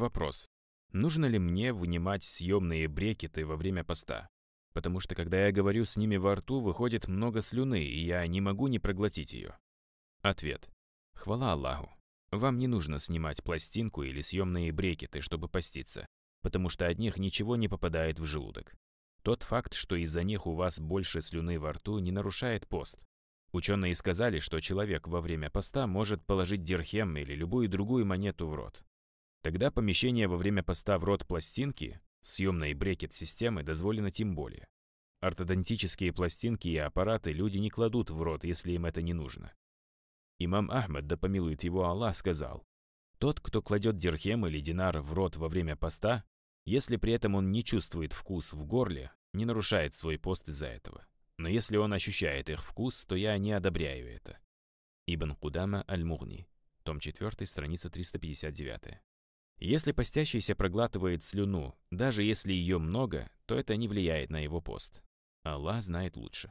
вопрос, нужно ли мне вынимать съемные брекеты во время поста. Потому что когда я говорю с ними во рту, выходит много слюны, и я не могу не проглотить ее. Ответ. Хвала Аллаху. Вам не нужно снимать пластинку или съемные брекеты, чтобы поститься, потому что от них ничего не попадает в желудок. Тот факт, что из-за них у вас больше слюны во рту, не нарушает пост. Ученые сказали, что человек во время поста может положить дирхем или любую другую монету в рот. Тогда помещение во время поста в рот пластинки, съемной брекет-системы, дозволено тем более. Ортодонтические пластинки и аппараты люди не кладут в рот, если им это не нужно. Имам Ахмед, да помилует его Аллах, сказал, «Тот, кто кладет дирхем или динар в рот во время поста, если при этом он не чувствует вкус в горле, не нарушает свой пост из-за этого. Но если он ощущает их вкус, то я не одобряю это». Ибн Кудама Аль-Мугни, том 4, страница 359. Если постящийся проглатывает слюну, даже если ее много, то это не влияет на его пост. Аллах знает лучше.